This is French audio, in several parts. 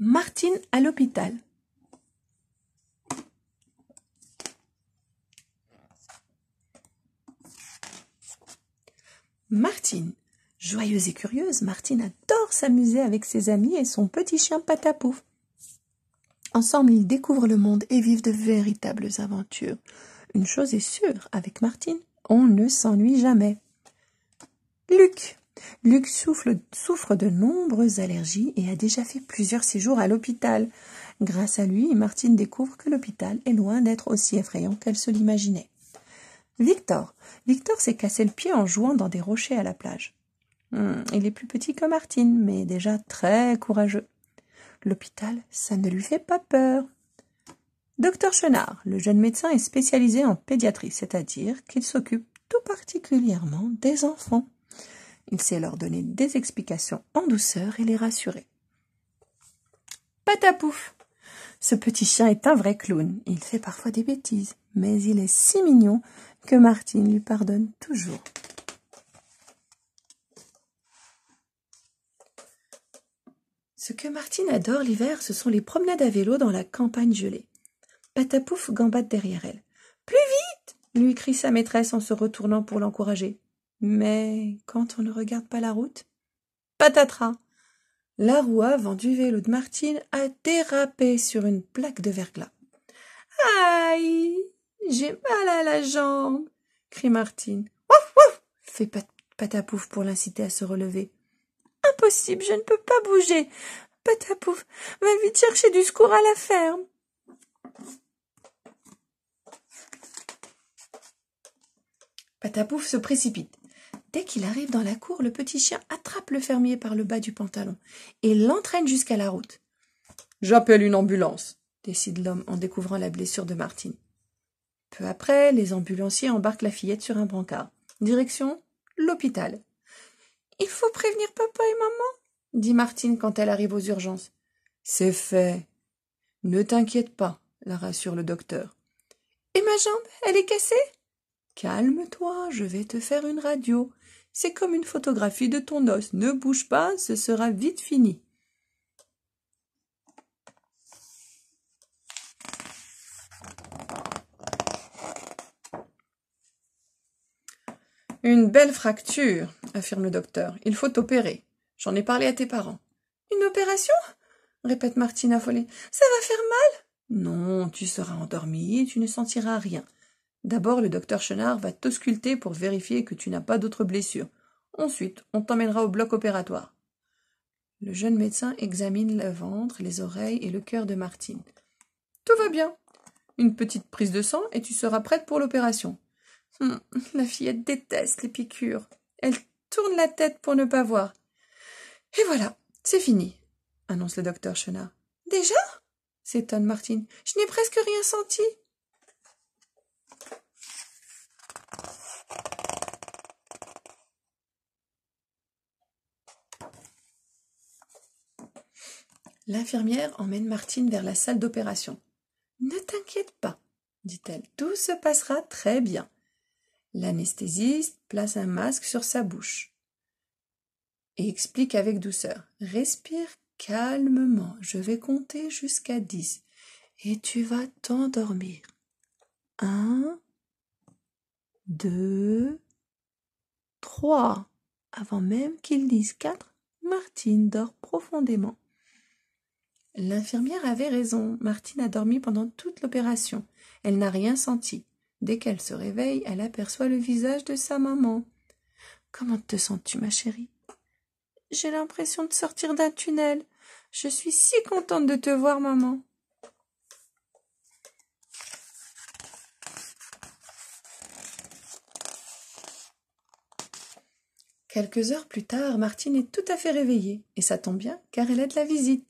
Martine à l'hôpital. Martine. Joyeuse et curieuse, Martine adore s'amuser avec ses amis et son petit chien Patapouf. Ensemble, ils découvrent le monde et vivent de véritables aventures. Une chose est sûre, avec Martine, on ne s'ennuie jamais. Luc. Luc souffre de nombreuses allergies et a déjà fait plusieurs séjours à l'hôpital. Grâce à lui, Martine découvre que l'hôpital est loin d'être aussi effrayant qu'elle se l'imaginait. Victor. Victor s'est cassé le pied en jouant dans des rochers à la plage. Hmm, il est plus petit que Martine, mais déjà très courageux. L'hôpital, ça ne lui fait pas peur. Docteur Chenard, le jeune médecin est spécialisé en pédiatrie, c'est-à-dire qu'il s'occupe tout particulièrement des enfants. Il sait leur donner des explications en douceur et les rassurer. Patapouf Ce petit chien est un vrai clown. Il fait parfois des bêtises, mais il est si mignon que Martine lui pardonne toujours. Ce que Martine adore l'hiver, ce sont les promenades à vélo dans la campagne gelée. Patapouf gambade derrière elle. Plus vite lui crie sa maîtresse en se retournant pour l'encourager. Mais quand on ne regarde pas la route Patatras La roue avant du vélo de Martine a dérapé sur une plaque de verglas. Aïe J'ai mal à la jambe crie Martine. Ouf ouf fait Patapouf pour l'inciter à se relever. Impossible, je ne peux pas bouger. Patapouf, va vite chercher du secours à la ferme. Patapouf se précipite. Dès qu'il arrive dans la cour, le petit chien attrape le fermier par le bas du pantalon et l'entraîne jusqu'à la route. J'appelle une ambulance, décide l'homme en découvrant la blessure de Martine. Peu après, les ambulanciers embarquent la fillette sur un brancard. Direction l'hôpital. Il faut prévenir papa et maman, dit Martine quand elle arrive aux urgences. C'est fait. Ne t'inquiète pas, la rassure le docteur. Et ma jambe, elle est cassée Calme-toi, je vais te faire une radio. C'est comme une photographie de ton os. Ne bouge pas, ce sera vite fini. Une belle fracture, affirme le docteur. Il faut opérer. J'en ai parlé à tes parents. Une opération répète Martine affolée. Ça va faire mal Non, tu seras endormie, tu ne sentiras rien. D'abord, le docteur Chenard va t'ausculter pour vérifier que tu n'as pas d'autres blessures. Ensuite, on t'emmènera au bloc opératoire. Le jeune médecin examine le ventre, les oreilles et le cœur de Martine. Tout va bien. Une petite prise de sang et tu seras prête pour l'opération. Hum, la fillette déteste les piqûres. Elle tourne la tête pour ne pas voir. Et voilà, c'est fini, annonce le docteur Chenard. Déjà s'étonne Martine. Je n'ai presque rien senti. L'infirmière emmène Martine vers la salle d'opération. Ne t'inquiète pas, dit-elle, tout se passera très bien. L'anesthésiste place un masque sur sa bouche et explique avec douceur. Respire calmement, je vais compter jusqu'à dix et tu vas t'endormir. Un, deux, trois. Avant même qu'il dise « quatre, Martine dort profondément. L'infirmière avait raison. Martine a dormi pendant toute l'opération. Elle n'a rien senti. Dès qu'elle se réveille, elle aperçoit le visage de sa maman. Comment te sens-tu, ma chérie J'ai l'impression de sortir d'un tunnel. Je suis si contente de te voir, maman. Quelques heures plus tard, Martine est tout à fait réveillée, et ça tombe bien, car elle a de la visite.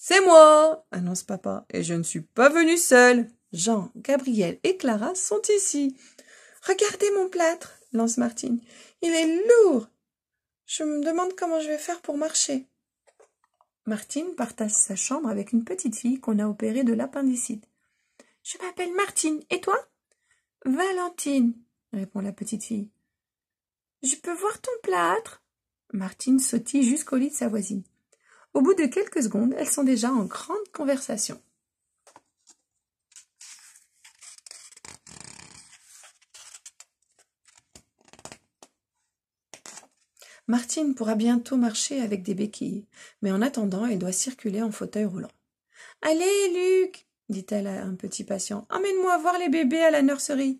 C'est moi, annonce papa, et je ne suis pas venu seul. Jean, Gabriel et Clara sont ici. Regardez mon plâtre, lance Martine. Il est lourd. Je me demande comment je vais faire pour marcher. Martine partage sa chambre avec une petite fille qu'on a opérée de l'appendicite. Je m'appelle Martine, et toi Valentine, répond la petite fille. Je peux voir ton plâtre Martine sautille jusqu'au lit de sa voisine. Au bout de quelques secondes, elles sont déjà en grande conversation. Martine pourra bientôt marcher avec des béquilles, mais en attendant, elle doit circuler en fauteuil roulant. Allez, Luc, dit-elle à un petit patient, emmène-moi voir les bébés à la nurserie.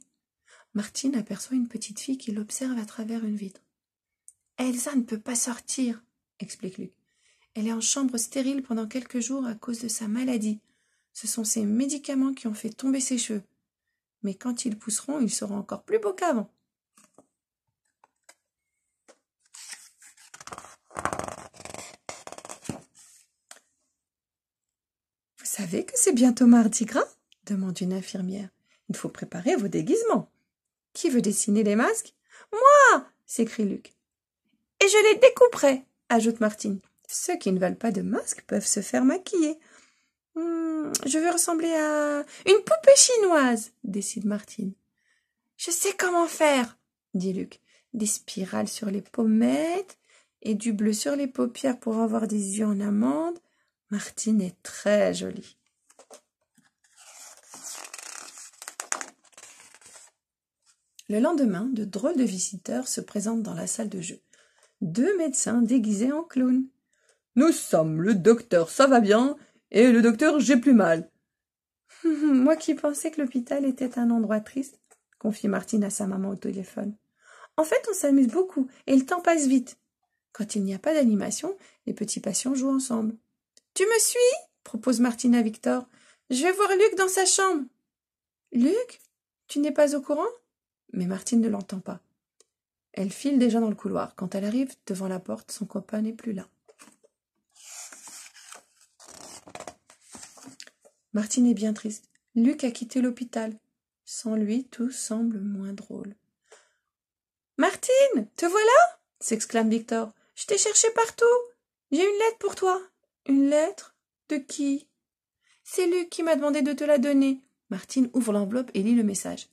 Martine aperçoit une petite fille qui l'observe à travers une vitre. Elsa ne peut pas sortir, explique Luc. Elle est en chambre stérile pendant quelques jours à cause de sa maladie. Ce sont ses médicaments qui ont fait tomber ses cheveux. Mais quand ils pousseront, ils seront encore plus beaux qu'avant. Vous savez que c'est bientôt mardi gras demande une infirmière. Il faut préparer vos déguisements. Qui veut dessiner les masques Moi s'écrie Luc. Et je les découperai, ajoute Martine. Ceux qui ne veulent pas de masque peuvent se faire maquiller. Hmm, je veux ressembler à une poupée chinoise, décide Martine. Je sais comment faire, dit Luc. Des spirales sur les pommettes et du bleu sur les paupières pour avoir des yeux en amande. Martine est très jolie. Le lendemain, de drôles de visiteurs se présentent dans la salle de jeu. Deux médecins déguisés en clowns. Nous sommes le docteur ça va bien et le docteur j'ai plus mal. Moi qui pensais que l'hôpital était un endroit triste, confie Martine à sa maman au téléphone. En fait, on s'amuse beaucoup et le temps passe vite. Quand il n'y a pas d'animation, les petits patients jouent ensemble. Tu me suis propose Martine à Victor. Je vais voir Luc dans sa chambre. Luc Tu n'es pas au courant Mais Martine ne l'entend pas. Elle file déjà dans le couloir. Quand elle arrive devant la porte, son copain n'est plus là. Martine est bien triste. Luc a quitté l'hôpital. Sans lui, tout semble moins drôle. Martine, te voilà s'exclame Victor. Je t'ai cherché partout. J'ai une lettre pour toi. Une lettre De qui C'est Luc qui m'a demandé de te la donner. Martine ouvre l'enveloppe et lit le message.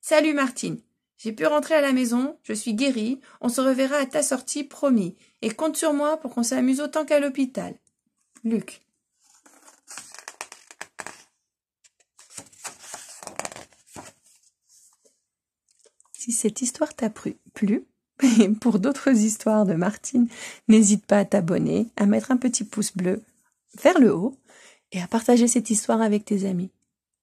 Salut Martine. J'ai pu rentrer à la maison, je suis guérie, on se reverra à ta sortie, promis, et compte sur moi pour qu'on s'amuse autant qu'à l'hôpital. Luc. Si cette histoire t'a plu, et pour d'autres histoires de Martine, n'hésite pas à t'abonner, à mettre un petit pouce bleu vers le haut et à partager cette histoire avec tes amis.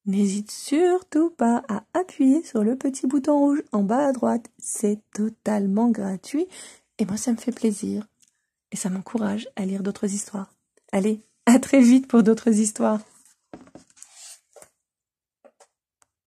N'hésite surtout pas à appuyer sur le petit bouton rouge en bas à droite. C'est totalement gratuit et moi ça me fait plaisir et ça m'encourage à lire d'autres histoires. Allez, à très vite pour d'autres histoires.